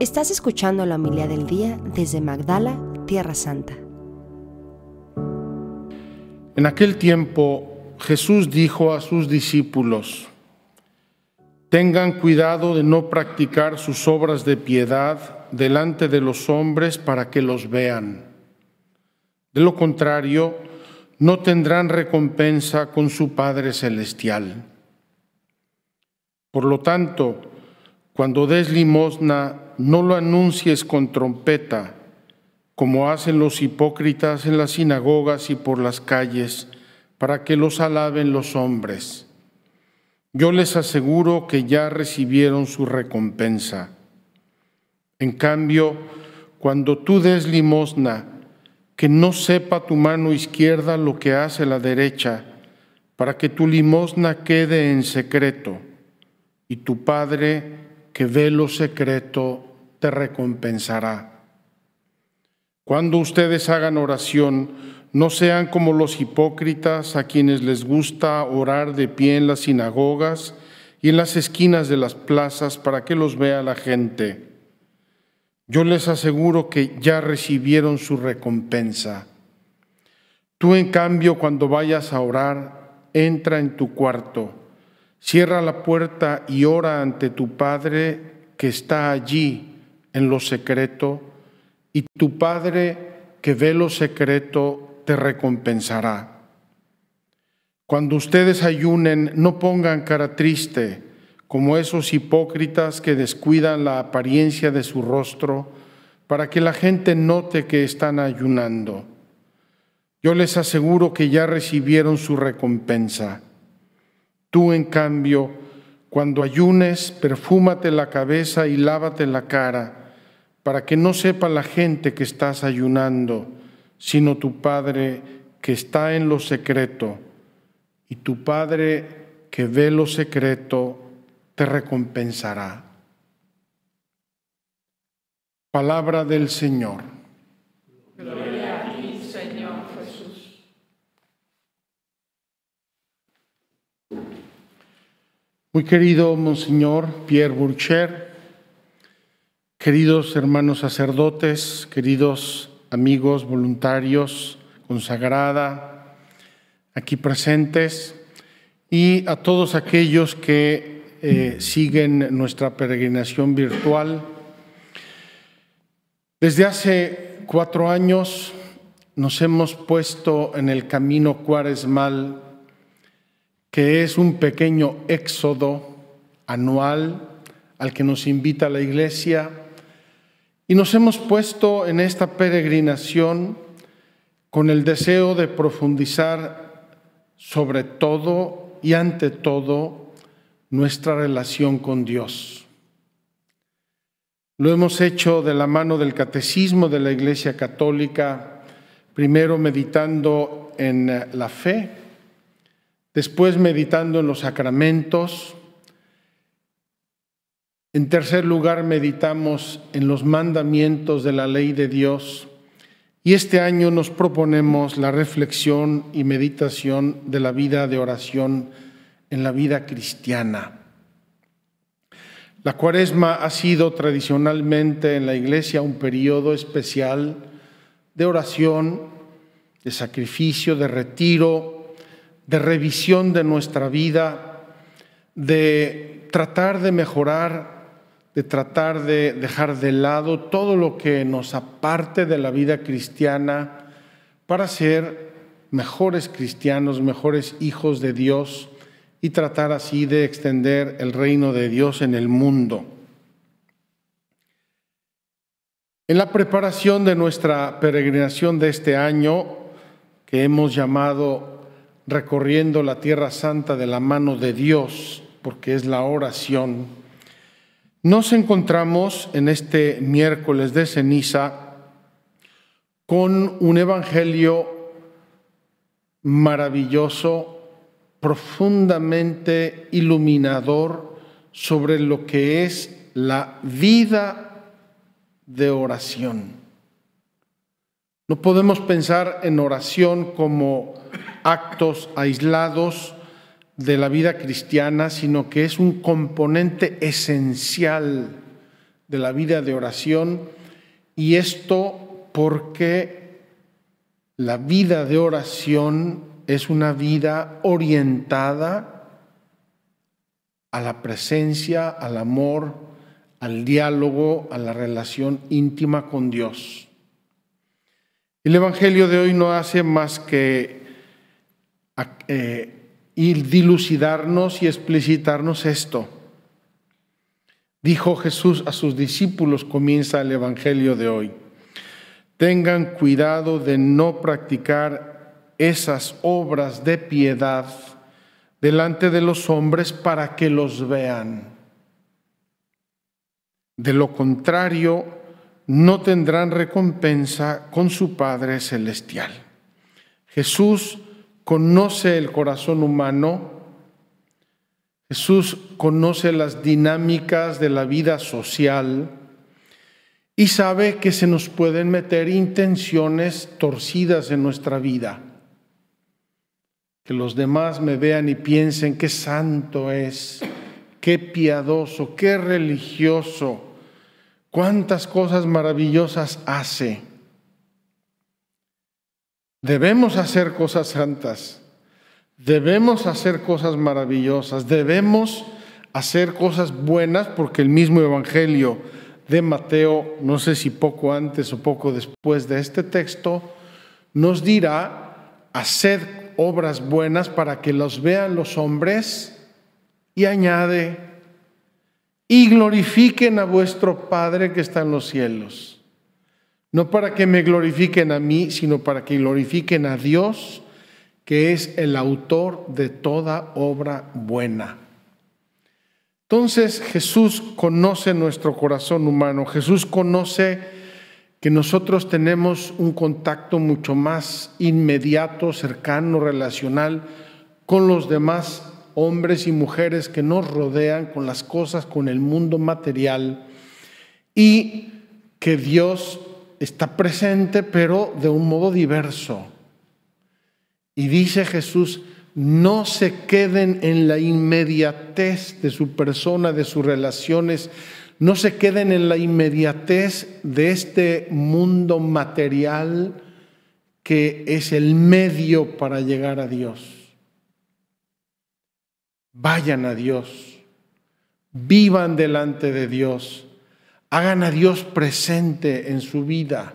Estás escuchando la humildad del día desde Magdala, Tierra Santa. En aquel tiempo Jesús dijo a sus discípulos, tengan cuidado de no practicar sus obras de piedad delante de los hombres para que los vean. De lo contrario, no tendrán recompensa con su Padre Celestial. Por lo tanto, cuando des limosna, no lo anuncies con trompeta, como hacen los hipócritas en las sinagogas y por las calles, para que los alaben los hombres. Yo les aseguro que ya recibieron su recompensa. En cambio, cuando tú des limosna, que no sepa tu mano izquierda lo que hace la derecha, para que tu limosna quede en secreto, y tu Padre que ve lo secreto te recompensará. Cuando ustedes hagan oración, no sean como los hipócritas a quienes les gusta orar de pie en las sinagogas y en las esquinas de las plazas para que los vea la gente. Yo les aseguro que ya recibieron su recompensa. Tú en cambio cuando vayas a orar, entra en tu cuarto Cierra la puerta y ora ante tu Padre que está allí en lo secreto, y tu Padre que ve lo secreto te recompensará. Cuando ustedes ayunen, no pongan cara triste, como esos hipócritas que descuidan la apariencia de su rostro, para que la gente note que están ayunando. Yo les aseguro que ya recibieron su recompensa. Tú, en cambio, cuando ayunes, perfúmate la cabeza y lávate la cara, para que no sepa la gente que estás ayunando, sino tu Padre que está en lo secreto. Y tu Padre que ve lo secreto, te recompensará. Palabra del Señor. Gloria a ti, Señor Jesús. Muy querido Monseñor Pierre Burcher, queridos hermanos sacerdotes, queridos amigos voluntarios, consagrada, aquí presentes, y a todos aquellos que eh, siguen nuestra peregrinación virtual. Desde hace cuatro años nos hemos puesto en el camino cuaresmal que es un pequeño éxodo anual al que nos invita la Iglesia. Y nos hemos puesto en esta peregrinación con el deseo de profundizar sobre todo y ante todo nuestra relación con Dios. Lo hemos hecho de la mano del catecismo de la Iglesia Católica, primero meditando en la fe, después meditando en los sacramentos, en tercer lugar meditamos en los mandamientos de la ley de Dios y este año nos proponemos la reflexión y meditación de la vida de oración en la vida cristiana. La cuaresma ha sido tradicionalmente en la iglesia un periodo especial de oración, de sacrificio, de retiro, de revisión de nuestra vida, de tratar de mejorar, de tratar de dejar de lado todo lo que nos aparte de la vida cristiana para ser mejores cristianos, mejores hijos de Dios y tratar así de extender el reino de Dios en el mundo. En la preparación de nuestra peregrinación de este año, que hemos llamado recorriendo la tierra santa de la mano de Dios, porque es la oración, nos encontramos en este miércoles de ceniza con un evangelio maravilloso, profundamente iluminador sobre lo que es la vida de oración. No podemos pensar en oración como actos aislados de la vida cristiana, sino que es un componente esencial de la vida de oración. Y esto porque la vida de oración es una vida orientada a la presencia, al amor, al diálogo, a la relación íntima con Dios. El Evangelio de hoy no hace más que eh, y dilucidarnos y explicitarnos esto. Dijo Jesús a sus discípulos, comienza el Evangelio de hoy. Tengan cuidado de no practicar esas obras de piedad delante de los hombres para que los vean. De lo contrario, no tendrán recompensa con su Padre Celestial. Jesús conoce el corazón humano, Jesús conoce las dinámicas de la vida social y sabe que se nos pueden meter intenciones torcidas en nuestra vida. Que los demás me vean y piensen qué santo es, qué piadoso, qué religioso, cuántas cosas maravillosas hace. Debemos hacer cosas santas, debemos hacer cosas maravillosas, debemos hacer cosas buenas porque el mismo Evangelio de Mateo, no sé si poco antes o poco después de este texto, nos dirá, haced obras buenas para que los vean los hombres y añade, y glorifiquen a vuestro Padre que está en los cielos. No para que me glorifiquen a mí, sino para que glorifiquen a Dios, que es el autor de toda obra buena. Entonces Jesús conoce nuestro corazón humano, Jesús conoce que nosotros tenemos un contacto mucho más inmediato, cercano, relacional con los demás hombres y mujeres que nos rodean, con las cosas, con el mundo material, y que Dios está presente, pero de un modo diverso. Y dice Jesús, no se queden en la inmediatez de su persona, de sus relaciones, no se queden en la inmediatez de este mundo material que es el medio para llegar a Dios. Vayan a Dios, vivan delante de Dios Hagan a Dios presente en su vida.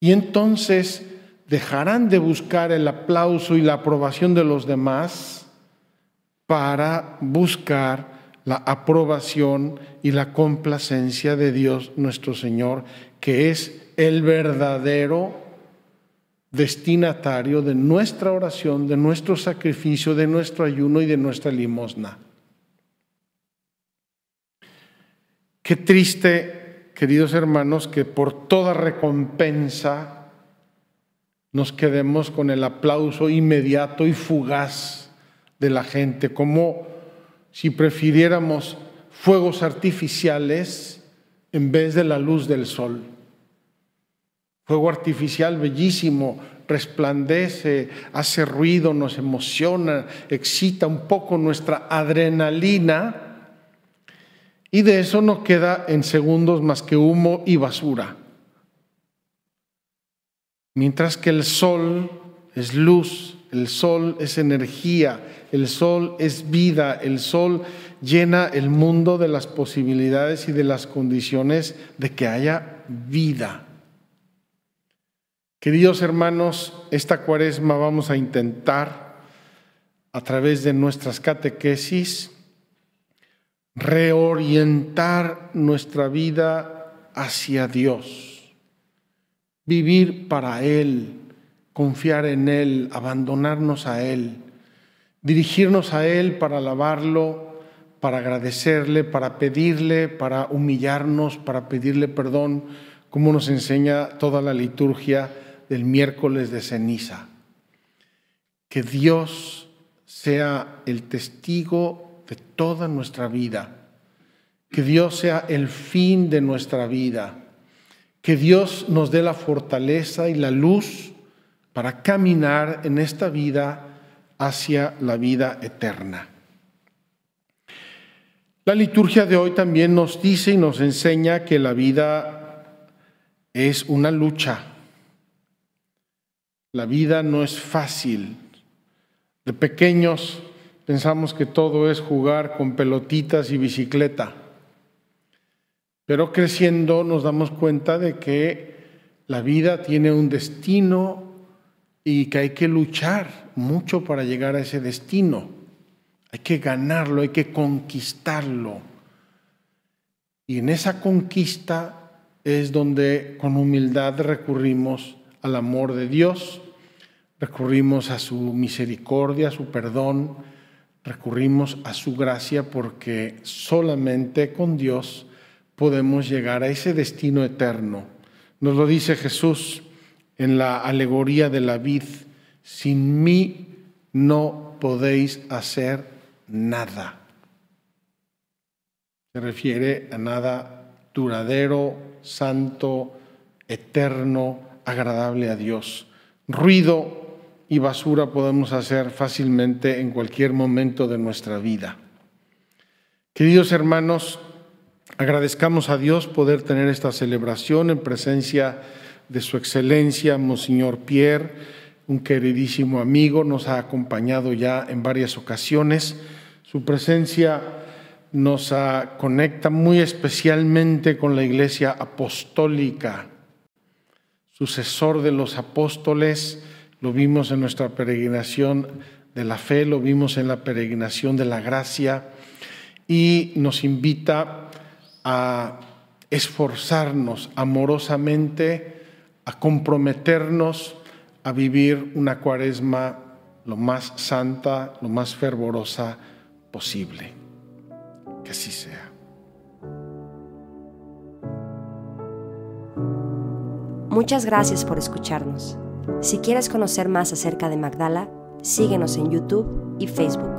Y entonces dejarán de buscar el aplauso y la aprobación de los demás para buscar la aprobación y la complacencia de Dios nuestro Señor, que es el verdadero destinatario de nuestra oración, de nuestro sacrificio, de nuestro ayuno y de nuestra limosna. Qué triste, queridos hermanos, que por toda recompensa nos quedemos con el aplauso inmediato y fugaz de la gente, como si prefiriéramos fuegos artificiales en vez de la luz del sol. Fuego artificial bellísimo, resplandece, hace ruido, nos emociona, excita un poco nuestra adrenalina, y de eso no queda en segundos más que humo y basura. Mientras que el sol es luz, el sol es energía, el sol es vida, el sol llena el mundo de las posibilidades y de las condiciones de que haya vida. Queridos hermanos, esta cuaresma vamos a intentar, a través de nuestras catequesis, reorientar nuestra vida hacia Dios, vivir para Él, confiar en Él, abandonarnos a Él, dirigirnos a Él para alabarlo, para agradecerle, para pedirle, para humillarnos, para pedirle perdón, como nos enseña toda la liturgia del miércoles de ceniza. Que Dios sea el testigo de toda nuestra vida. Que Dios sea el fin de nuestra vida. Que Dios nos dé la fortaleza y la luz para caminar en esta vida hacia la vida eterna. La liturgia de hoy también nos dice y nos enseña que la vida es una lucha. La vida no es fácil. De pequeños pensamos que todo es jugar con pelotitas y bicicleta. Pero creciendo nos damos cuenta de que la vida tiene un destino y que hay que luchar mucho para llegar a ese destino. Hay que ganarlo, hay que conquistarlo. Y en esa conquista es donde con humildad recurrimos al amor de Dios, recurrimos a su misericordia, a su perdón, recurrimos a su gracia porque solamente con Dios podemos llegar a ese destino eterno. Nos lo dice Jesús en la alegoría de la vid, sin mí no podéis hacer nada. Se refiere a nada duradero, santo, eterno, agradable a Dios. Ruido, y basura podemos hacer fácilmente en cualquier momento de nuestra vida. Queridos hermanos, agradezcamos a Dios poder tener esta celebración en presencia de Su Excelencia, Monseñor Pierre, un queridísimo amigo, nos ha acompañado ya en varias ocasiones. Su presencia nos conecta muy especialmente con la Iglesia Apostólica, sucesor de los apóstoles, lo vimos en nuestra peregrinación de la fe, lo vimos en la peregrinación de la gracia y nos invita a esforzarnos amorosamente, a comprometernos a vivir una cuaresma lo más santa, lo más fervorosa posible. Que así sea. Muchas gracias por escucharnos. Si quieres conocer más acerca de Magdala, síguenos en YouTube y Facebook.